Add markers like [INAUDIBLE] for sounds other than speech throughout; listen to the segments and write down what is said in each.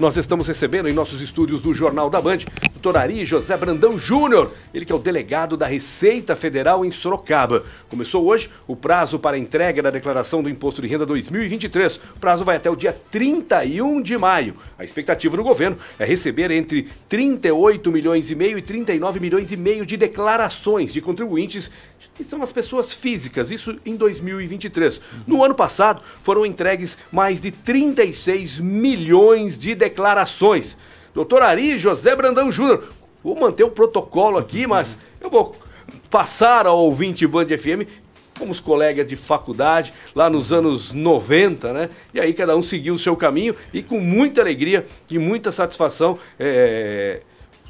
Nós estamos recebendo em nossos estúdios do Jornal da Band, doutor Ari José Brandão Júnior, ele que é o delegado da Receita Federal em Sorocaba. Começou hoje o prazo para entrega da declaração do Imposto de Renda 2023. O prazo vai até o dia 31 de maio. A expectativa do governo é receber entre 38 milhões e meio e 39 milhões e meio de declarações de contribuintes que são as pessoas físicas, isso em 2023. No ano passado, foram entregues mais de 36 milhões de declarações. Doutor Ari José Brandão Júnior, vou manter o protocolo aqui, mas eu vou passar ao ouvinte Band FM como os colegas de faculdade lá nos anos 90, né? E aí cada um seguiu o seu caminho e com muita alegria e muita satisfação é,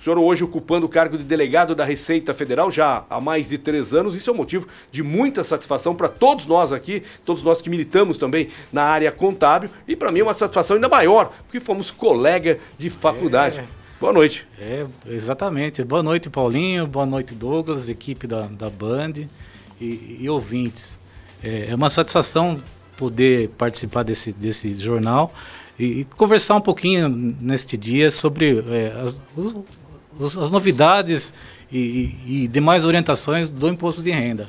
o senhor hoje ocupando o cargo de delegado da Receita Federal já há mais de três anos, isso é um motivo de muita satisfação para todos nós aqui, todos nós que militamos também na área contábil, e para mim é uma satisfação ainda maior, porque fomos colega de faculdade. É. Boa noite. É, exatamente. Boa noite, Paulinho. Boa noite, Douglas, equipe da, da Band e, e ouvintes. É, é uma satisfação poder participar desse, desse jornal e, conversar um pouquinho neste dia sobre é, as, as novidades e, e, demais orientações do imposto de renda.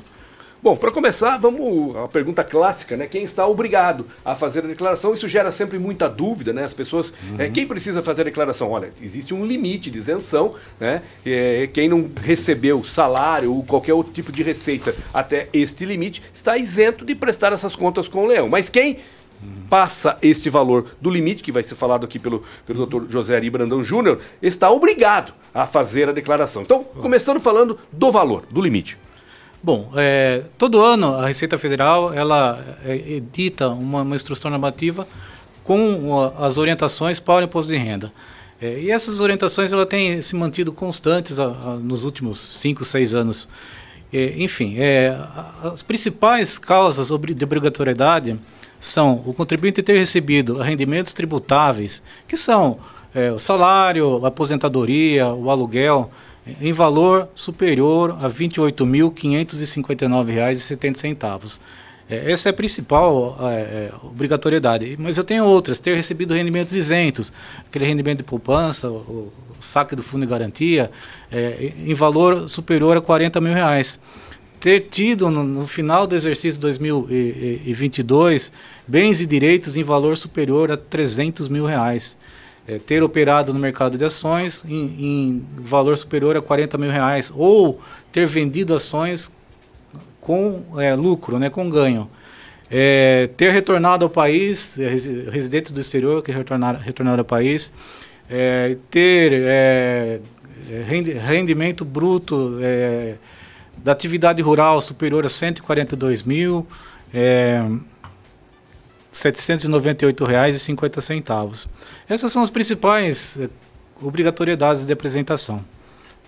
Bom, para começar, vamos a pergunta clássica, né? Quem está obrigado a fazer a declaração? Isso gera sempre muita dúvida, né? As pessoas, é, uhum. é, quem precisa fazer a declaração? Olha, existe um limite de isenção, né? É, quem não recebeu salário ou qualquer outro tipo de receita até este limite está isento de prestar essas contas com o leão. Mas quem passa este valor do limite, que vai ser falado aqui pelo, pelo uhum. doutor José Ari Brandão Júnior, está obrigado a fazer a declaração. Então, começando falando do valor, do limite. Bom, é, todo ano a Receita Federal ela é, edita uma, uma instrução normativa com as orientações para o imposto de renda. É, e essas orientações ela tem se mantido constantes a, a, nos últimos cinco seis anos. É, enfim, é, as principais causas de obrigatoriedade são o contribuinte ter recebido rendimentos tributáveis, que são é, o salário, a aposentadoria, o aluguel, em valor superior a R$ 28.559,70. É, essa é a principal é, é, obrigatoriedade. Mas eu tenho outras, ter recebido rendimentos isentos, aquele rendimento de poupança, o, o saque do fundo de garantia, é, em valor superior a 40 mil reais ter tido no, no final do exercício 2022 bens e direitos em valor superior a 300 mil reais. É, ter operado no mercado de ações em, em, valor superior a 40 mil reais ou ter vendido ações com é, lucro, né, com ganho. É, ter retornado ao país, é, residentes do exterior que retornaram, retornaram ao país, é, ter é, rendimento bruto da atividade rural superior a 142 mil é, reais e 50 centavos. Essas são as principais é, obrigatoriedades de apresentação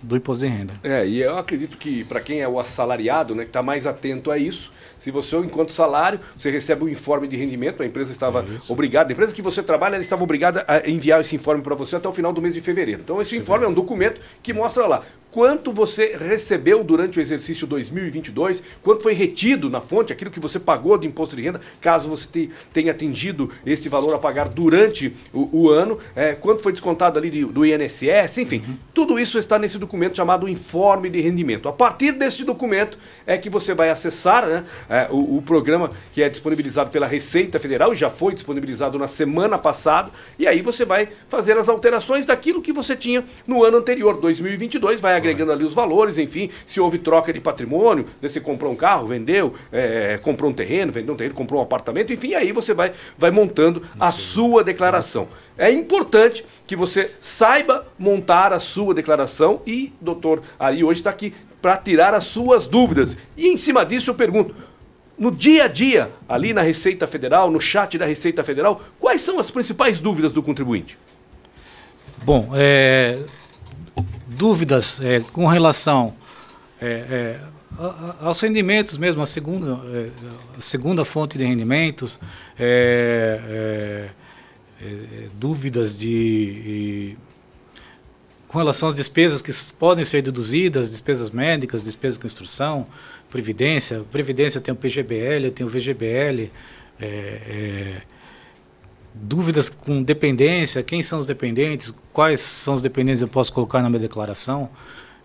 do imposto de renda. É, e eu acredito que para quem é o assalariado, né, que está mais atento a isso, se você, enquanto salário, você recebe um informe de rendimento, a empresa estava é obrigada, a empresa que você trabalha, ela estava obrigada a enviar esse informe para você até o final do mês de fevereiro. Então, esse informe é um documento que mostra lá quanto você recebeu durante o exercício 2022, quanto foi retido na fonte, aquilo que você pagou do imposto de renda, caso você tenha atingido esse valor a pagar durante o, o ano, é, quanto foi descontado ali de, do INSS, enfim, uhum. tudo isso está nesse documento chamado Informe de Rendimento. A partir deste documento é que você vai acessar né, é, o, o programa que é disponibilizado pela Receita Federal e já foi disponibilizado na semana passada, e aí você vai fazer as alterações daquilo que você tinha no ano anterior, 2022, vai agregando ali os valores, enfim, se houve troca de patrimônio, você né, comprou um carro, vendeu, é, comprou um terreno, vendeu um terreno, comprou um apartamento, enfim, aí você vai, vai montando a sua declaração. É importante que você saiba montar a sua declaração e, doutor, Ari hoje está aqui para tirar as suas dúvidas. E em cima disso eu pergunto, no dia a dia, ali na Receita Federal, no chat da Receita Federal, quais são as principais dúvidas do contribuinte? Bom, é, dúvidas é, com relação é, é aos rendimentos mesmo, a segunda, é, a segunda fonte de rendimentos, é, dúvidas de, de com relação às despesas que podem ser deduzidas, despesas médicas, despesas com instrução, previdência. Previdência tem o PGBL, tem o VGBL. É, é, dúvidas com dependência, quem são os dependentes, quais são os dependentes que eu posso colocar na minha declaração,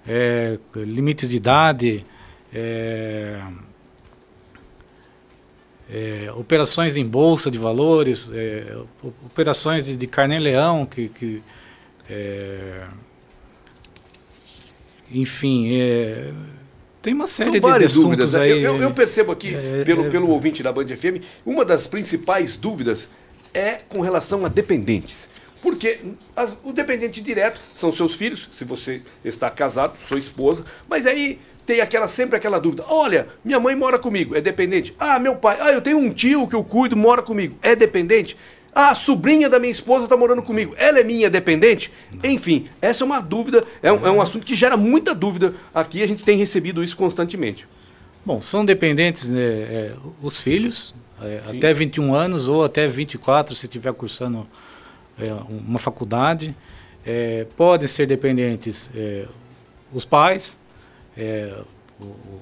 é, limites de idade, é, é, operações em bolsa de valores, é, operações de, de carne-leão, que, que é, enfim, é, tem uma série São várias de dúvidas. Né? Aí, eu, eu, percebo aqui, pelo, pelo ouvinte da Band FM, uma das principais dúvidas é com relação a dependentes. Porque as, o dependente direto são seus filhos, se você está casado, sua esposa, mas aí tem aquela sempre aquela dúvida. Olha, minha mãe mora comigo, é dependente. Ah, meu pai, ah, eu tenho um tio que eu cuido, mora comigo, é dependente. Ah, a sobrinha da minha esposa está morando comigo. Ela é minha dependente? Enfim, essa é uma dúvida, é um, é um assunto que gera muita dúvida aqui. A gente tem recebido isso constantemente. Bom, são dependentes né, é, os filhos, é, até 21 anos ou até 24, se estiver cursando é, uma faculdade. É, podem ser dependentes é, os pais, é, o, o,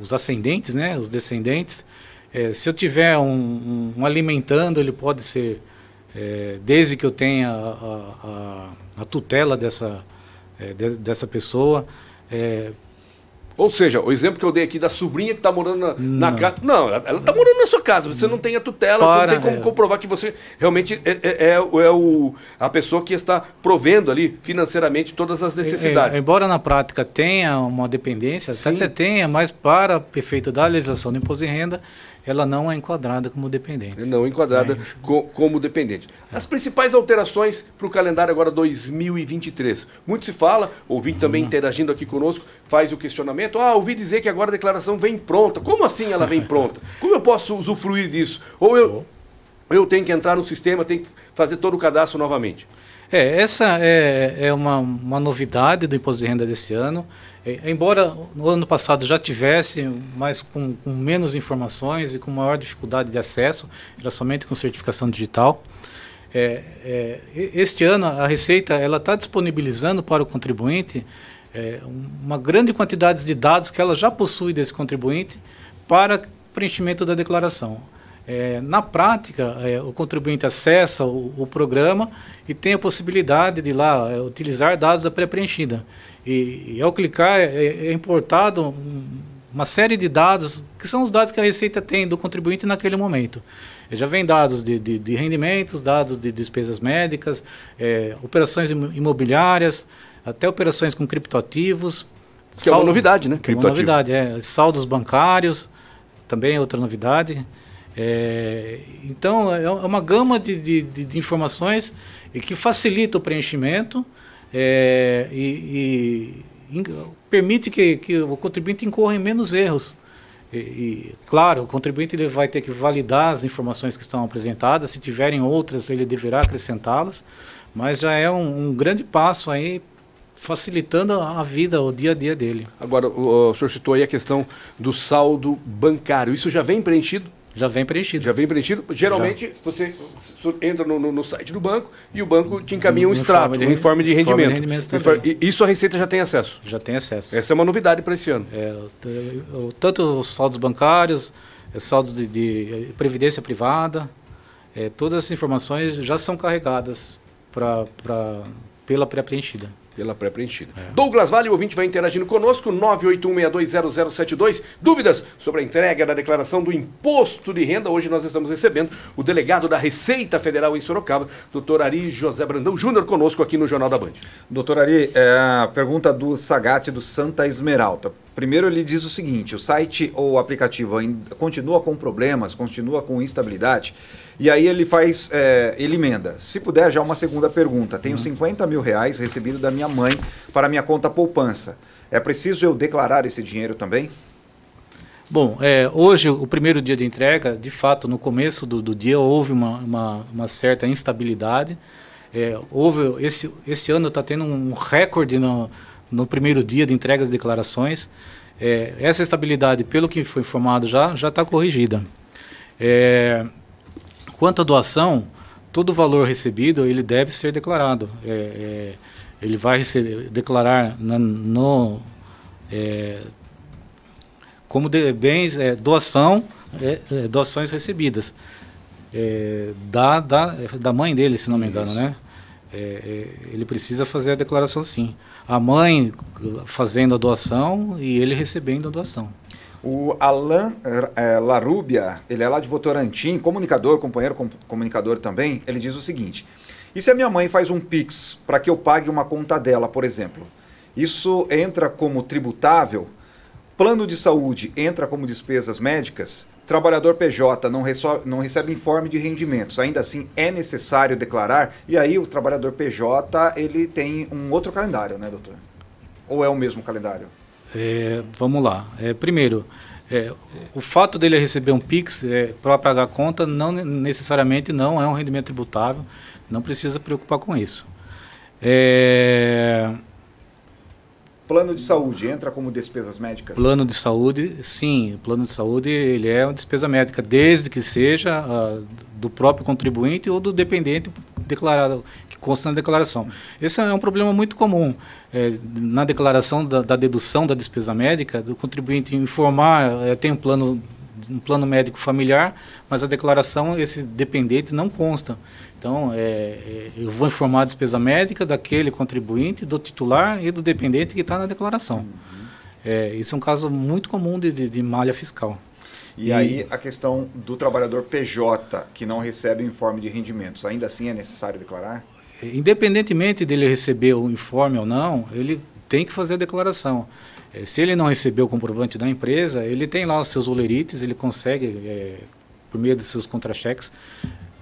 os ascendentes, né, os descendentes. É, se eu tiver um, um, alimentando, ele pode ser, desde que eu tenha a, a, a tutela dessa, de, dessa pessoa. Ou seja, o exemplo que eu dei aqui da sobrinha que está morando na, na casa. Não, ela está morando na sua casa, você não tem a tutela, você não tem como é. comprovar que você realmente é, é, é, é, o, a pessoa que está provendo ali financeiramente todas as é, é, necessidades. embora na prática tenha uma dependência, Sim. até tenha, mas para o efeito da legislação do imposto de renda, ela não é enquadrada como dependente. Não enquadrada é. co como dependente. As principais alterações para o calendário agora 2023. Muito se fala, ouvinte uhum. também interagindo aqui conosco, faz o questionamento ah, ouvi dizer que agora a declaração vem pronta. Como assim ela vem pronta? Como eu posso usufruir disso? Ou eu, eu tenho que entrar no sistema, tenho que fazer todo o cadastro novamente? É, essa é, é uma, uma novidade do Imposto de Renda desse ano. É, embora no ano passado já tivesse, mas com, com, menos informações e com maior dificuldade de acesso, era somente com certificação digital. É, é, este ano a Receita ela está disponibilizando para o contribuinte é, uma grande quantidade de dados que ela já possui desse contribuinte para preenchimento da declaração. É, na prática, é, o contribuinte acessa o, o, programa e tem a possibilidade de lá é, utilizar dados da pré-preenchida. E, e, ao clicar é, é, é importado um, uma série de dados, que são os dados que a Receita tem do contribuinte naquele momento. Já vem dados de, de, de rendimentos, dados de despesas médicas, é, operações imobiliárias, até operações com criptoativos. Que é saldo, é uma novidade, né? Que é uma novidade, é. Saldos bancários, também é outra novidade. É, então, é, é uma gama de, de, de, informações que facilita o preenchimento é, e, e, permite que, que, o contribuinte incorra em menos erros. E, e, claro, o contribuinte ele vai ter que validar as informações que estão apresentadas, se tiverem outras, ele deverá acrescentá-las, mas já é um, um grande passo aí facilitando a vida, o dia a dia dele. Agora, o, o senhor citou aí a questão do saldo bancário. Isso já vem preenchido? Já vem preenchido. Já vem preenchido. Geralmente, já. você entra no, no, no, site do banco e o banco te encaminha um extrato, um informe de rendimento. De rendimento isso a Receita já tem acesso? Já tem acesso. Essa é uma novidade para esse ano. É, tanto os saldos bancários, eh, saldos de, de eh, previdência privada, é, todas as informações já são carregadas pra, pra, pela pré-preenchida pela pré-preenchida. É. Douglas Vale, o ouvinte vai interagindo conosco, 981620072. Dúvidas sobre a entrega da declaração do imposto de renda. Hoje nós estamos recebendo o delegado da Receita Federal em Sorocaba, doutor Ari José Brandão Júnior, conosco aqui no Jornal da Band. Doutor Ari, é a pergunta do Sagate do Santa Esmeralda. Primeiro, ele diz o seguinte: o site ou o aplicativo continua com problemas, continua com instabilidade. E aí ele faz, é, ele emenda. Se puder, já uma segunda pergunta. Tenho uhum. 50 mil reais recebido da minha mãe para minha conta poupança. É preciso eu declarar esse dinheiro também? Bom, é, hoje, o primeiro dia de entrega, de fato, no começo do, do dia, houve uma, uma, uma certa instabilidade. É, houve esse, esse ano está tendo um recorde no, no primeiro dia de entrega das declarações. É, essa estabilidade, pelo que foi informado já, já está corrigida. É, quanto à doação, todo o valor recebido ele deve ser declarado. É, é ele vai receber, declarar na, no é, como de, bens é, doação doações recebidas da, da da mãe dele, se não me engano, Isso. né? ele precisa fazer a declaração sim a mãe fazendo a doação e ele recebendo a doação. O Alain é, eh, eh, Larúbia, ele é lá de Votorantim, comunicador, companheiro com, comunicador também, ele diz o seguinte: e se a minha mãe faz um Pix para que eu pague uma conta dela, por exemplo? Isso entra como tributável? Plano de saúde entra como despesas médicas? Trabalhador PJ não, não, recebe informe de rendimentos, ainda assim é necessário declarar, e aí o trabalhador PJ ele tem um outro calendário, né, doutor? Ou é o mesmo calendário? É, vamos lá. É, primeiro, é, o fato dele receber um PIX é, para pagar a conta não necessariamente não é um rendimento tributável, não precisa preocupar com isso. É, Plano de saúde entra como despesas médicas? Plano de saúde, sim. O plano de saúde ele é uma despesa médica, desde que seja uh, do próprio contribuinte ou do dependente declarado, que consta na declaração. Esse é um problema muito comum. É, na declaração da, da, dedução da despesa médica, do contribuinte informar, é, tem um plano um plano médico familiar, mas a declaração, esses dependentes não constam. Então, é, é, eu vou informar a despesa médica daquele contribuinte, do titular e do dependente que está na declaração. Uhum. É, isso é um caso muito comum de, de, de malha fiscal. E, e, aí a questão do trabalhador PJ que não recebe o informe de rendimentos, ainda assim é necessário declarar? Independentemente dele receber o informe ou não, ele tem que fazer a declaração. É, se ele não recebeu o comprovante da empresa, ele tem lá os seus olerites, ele consegue, é, por meio dos seus contra-cheques,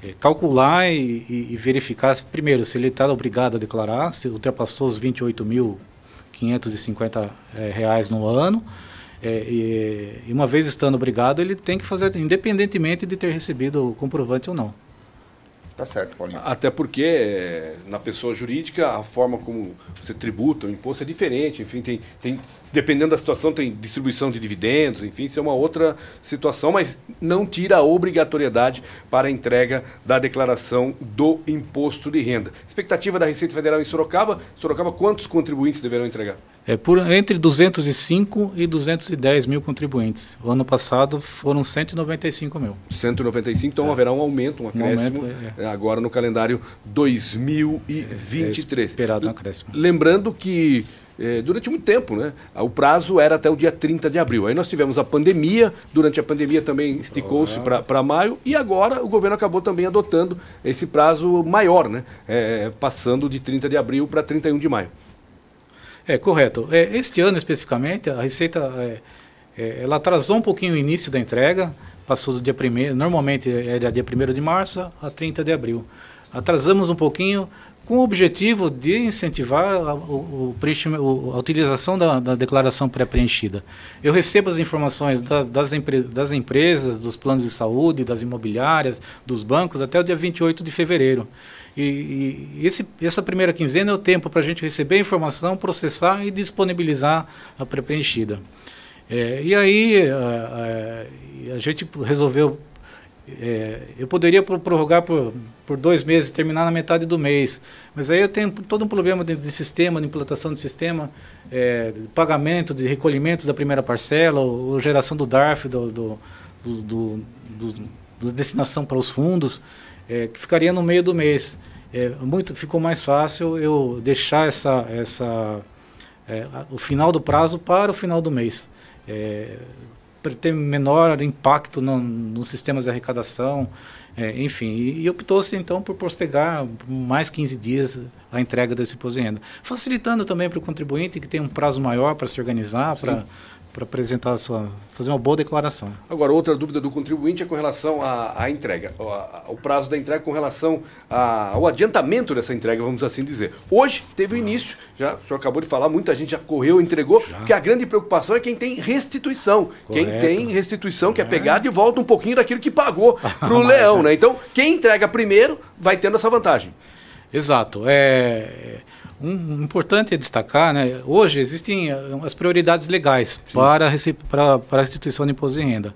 é, calcular e, e, e, verificar, primeiro, se ele está obrigado a declarar, se ultrapassou os 28.550 é, reais no ano. É, e uma vez estando obrigado, ele tem que fazer, independentemente de ter recebido o comprovante ou não. Tá certo, Paulinho. Até porque eh, na pessoa jurídica a forma como você tributa o imposto é diferente. Enfim, tem, tem, dependendo da situação, tem distribuição de dividendos, enfim, isso é uma outra situação, mas não tira a obrigatoriedade para a entrega da declaração do imposto de renda. Expectativa da Receita Federal em Sorocaba. Sorocaba, quantos contribuintes deverão entregar? é, por, entre 205 e 210 mil contribuintes. O ano passado foram 195 mil. 195, então é. haverá um aumento, um acréscimo, um aumento, é, é. é, agora no calendário 2023. É esperado um acréscimo. Lembrando que durante muito tempo, né? O prazo era até o dia 30 de abril. Aí nós tivemos a pandemia, durante a pandemia também esticou-se oh, é. para maio, e agora o governo acabou também adotando esse prazo maior, né? É, passando de 30 de abril para 31 de maio. É, correto. É, este ano especificamente, a Receita é, é, ela atrasou um pouquinho o início da entrega, passou do dia 1 normalmente é era é dia 1 de março a 30 de abril. Atrasamos um pouquinho com o objetivo de incentivar a, o, o, a utilização da, da declaração pré-preenchida. Eu recebo as informações das, das, empre, das, empresas, dos planos de saúde, das imobiliárias, dos bancos, até o dia 28 de fevereiro. E, e esse, essa primeira quinzena é o tempo para a gente receber a informação, processar e disponibilizar a pré-preenchida. É, e aí a, a, a gente resolveu. É, eu poderia prorrogar por, por dois meses, terminar na metade do mês, mas aí eu tenho todo um problema de, de sistema, de implantação de sistema, é, de pagamento, de recolhimento da primeira parcela, ou, ou geração do DARF, do, do, do, do, do destinação para os fundos é, que ficaria no meio do mês. É, muito, ficou mais fácil eu deixar essa, essa, é, o final do prazo para o final do mês. É, para ter menor impacto no, nos sistemas de arrecadação, é, enfim. E, e optou-se então por postergar mais 15 dias a entrega desse imposto de renda. Facilitando também para o contribuinte que tem um prazo maior para se organizar, para para apresentar sua, fazer uma boa declaração. Agora, outra dúvida do contribuinte é com relação à, à entrega, o prazo da entrega com relação a, ao adiantamento dessa entrega, vamos assim dizer. Hoje teve o início, já o senhor acabou de falar, muita gente já correu, entregou, já. porque a grande preocupação é quem tem restituição. Correto. Quem tem restituição quer é. pegar de volta um pouquinho daquilo que pagou para o [LAUGHS] leão, é. né? Então, quem entrega primeiro vai tendo essa vantagem. Exato. É, um, importante é destacar, né, hoje existem eh, as prioridades legais para, para, para a restituição de imposto de renda.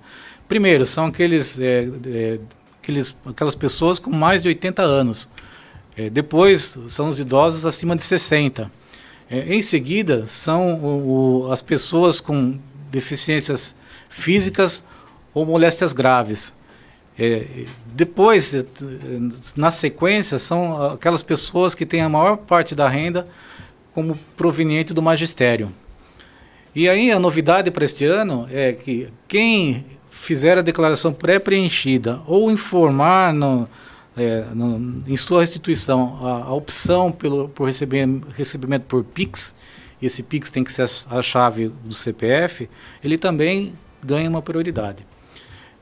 Primeiro, são aqueles, é, é, aqueles, aquelas pessoas com mais de 80 anos. É, depois, são os idosos acima de 60. em seguida, são o, o, as pessoas com deficiências físicas ou moléstias graves. É, depois, na sequência, são aquelas pessoas que têm a maior parte da renda como proveniente do magistério. E aí a novidade para este ano é que quem fizer a declaração pré-preenchida ou informar no, é, no, em sua instituição a, a, opção pelo, por receber, recebimento por PIX, e esse PIX tem que ser a chave do CPF, ele também ganha uma prioridade.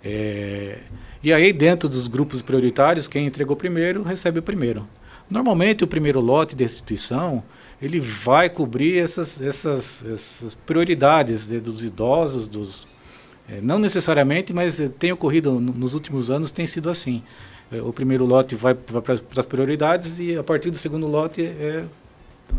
É, e aí, dentro dos grupos prioritários, quem entregou primeiro recebe o primeiro. Normalmente, o primeiro lote de restituição ele vai cobrir essas, essas, essas prioridades dos idosos, dos é, não necessariamente, mas é, tem ocorrido nos últimos anos, tem sido assim. É, o primeiro lote vai, vai para as prioridades e a partir do segundo lote é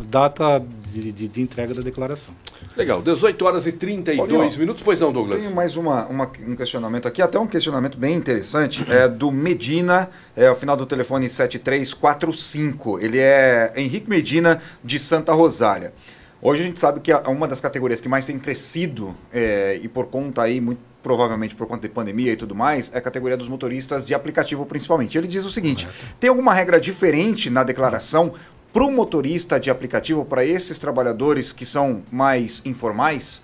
data de, de, de, entrega da declaração. Legal, 18 horas e 32 Olha, minutos. Pois não, Douglas? Tem mais uma, uma, um questionamento aqui, até um questionamento bem interessante, é do Medina, é o final do telefone 7345. Ele é Henrique Medina, de Santa Rosália. Hoje a gente sabe que é uma das categorias que mais tem crescido, é, e por conta aí, muito provavelmente por conta de pandemia e tudo mais, é a categoria dos motoristas de aplicativo principalmente. Ele diz o seguinte: tem alguma regra diferente na declaração para o motorista de aplicativo, para esses trabalhadores que são mais informais?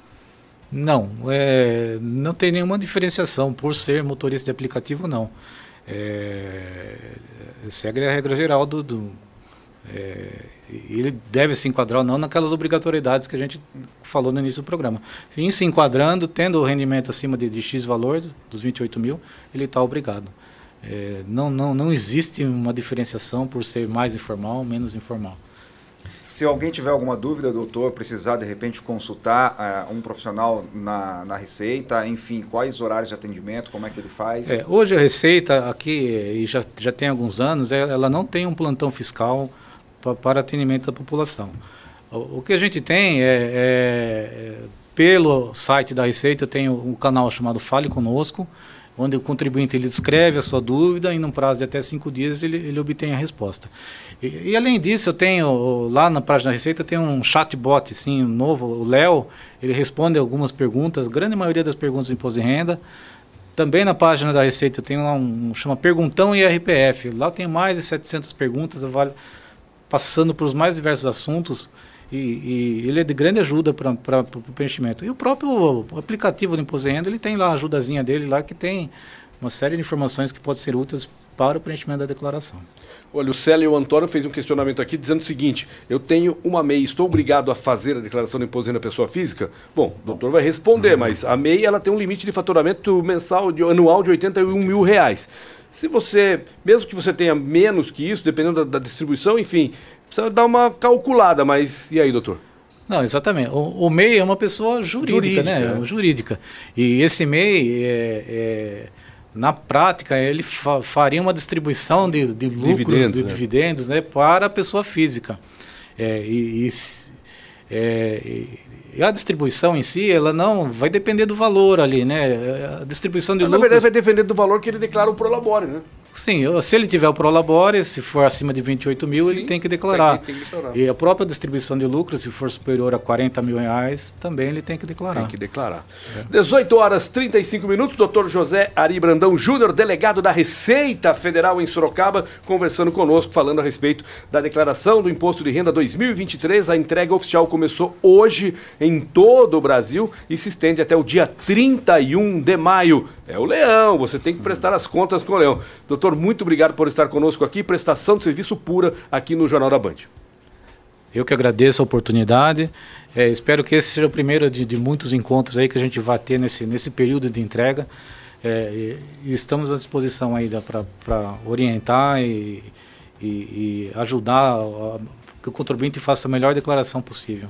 Não, é, não tem nenhuma diferenciação por ser motorista de aplicativo, não. É, segue a regra geral do. do é, ele deve se enquadrar ou não naquelas obrigatoriedades que a gente falou no início do programa. Em se enquadrando, tendo o rendimento acima de, de X valor, dos 28 mil, ele está obrigado. É, não, não, não existe uma diferenciação por ser mais informal ou menos informal. Se alguém tiver alguma dúvida, doutor, precisar de repente consultar uh, um profissional na, na Receita, enfim, quais horários de atendimento, como é que ele faz? É, hoje a Receita, aqui, e já, já tem alguns anos, é, ela não tem um plantão fiscal pra, para atendimento da população. O, o que a gente tem é, é, é pelo site da Receita, tem um canal chamado Fale Conosco, onde o contribuinte ele descreve a sua dúvida e num prazo de até cinco dias ele, ele obtém a resposta. E, e além disso, eu tenho lá na página da Receita tem um chatbot sim novo, o Léo, ele responde algumas perguntas, grande maioria das perguntas de imposto de renda. Também na página da Receita tem lá um chama Perguntão IRPF. Lá tem mais de 700 perguntas, passando para os mais diversos assuntos. E, e ele é de grande ajuda para o preenchimento. E o próprio aplicativo do Imposto de Renda, ele tem lá a ajudazinha dele lá que tem uma série de informações que podem ser úteis para o preenchimento da declaração. Olha, o Célio e o Antônio fez um questionamento aqui dizendo o seguinte: eu tenho uma MEI, estou obrigado a fazer a declaração do imposto de renda pessoa física? Bom, o doutor vai responder, mas a MEI ela tem um limite de faturamento mensal de, anual de 81 mil reais. Se você, mesmo que você tenha menos que isso, dependendo da, da distribuição, enfim, precisa dar uma calculada, mas e aí, doutor? Não, exatamente. O, o MEI é uma pessoa jurídica, né? jurídica né? É. Jurídica. E esse MEI, é, é, na prática, ele fa faria uma distribuição de, de lucros, dividendos, de né? dividendos, né? Para a pessoa física. É, e, e, é, e a distribuição em si, ela não vai depender do valor ali, né? A distribuição de lucros... Na verdade, vai depender do valor que ele declara o prolabore, né? Sim, se ele tiver o Prolabore, se for acima de 28 mil, Sim, ele tem que, declarar. Tem, tem que E a própria distribuição de lucro, se for superior a 40 mil reais, também ele tem que declarar. Tem que declarar. É. 18 horas 35 minutos, doutor José Ari Brandão Júnior, delegado da Receita Federal em Sorocaba, conversando conosco, falando a respeito da declaração do Imposto de Renda 2023. A entrega oficial começou hoje em todo o Brasil e se estende até o dia 31 de maio. É o leão, você tem que prestar as contas com o leão. Doutor, muito obrigado por estar conosco aqui. Prestação de serviço pura aqui no Jornal da Band. Eu que agradeço a oportunidade. É, espero que esse seja o primeiro de, de, muitos encontros aí que a gente vai ter nesse, nesse período de entrega. É, estamos à disposição ainda para orientar e, e, e ajudar a, que o contribuinte faça a melhor declaração possível.